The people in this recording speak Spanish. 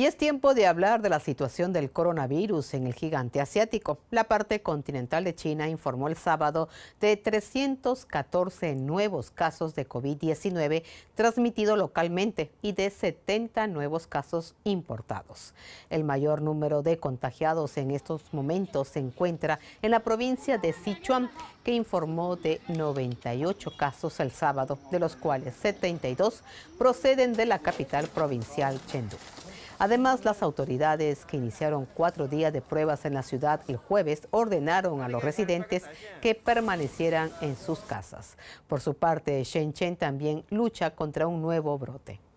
Y es tiempo de hablar de la situación del coronavirus en el gigante asiático. La parte continental de China informó el sábado de 314 nuevos casos de COVID-19 transmitidos localmente y de 70 nuevos casos importados. El mayor número de contagiados en estos momentos se encuentra en la provincia de Sichuan, que informó de 98 casos el sábado, de los cuales 72 proceden de la capital provincial Chengdu. Además, las autoridades que iniciaron cuatro días de pruebas en la ciudad el jueves ordenaron a los residentes que permanecieran en sus casas. Por su parte, Shenzhen también lucha contra un nuevo brote.